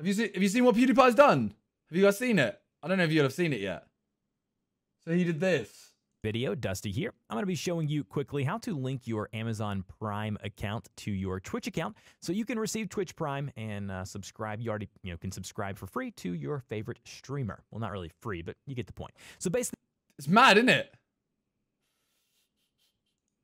Have you seen have you seen what PewDiePie's done? Have you guys seen it? I don't know if you'll have seen it yet. So he did this. Video, Dusty here. I'm going to be showing you quickly how to link your Amazon Prime account to your Twitch account so you can receive Twitch Prime and uh, subscribe. You already you know can subscribe for free to your favorite streamer. Well, not really free, but you get the point. So basically, it's mad, isn't it?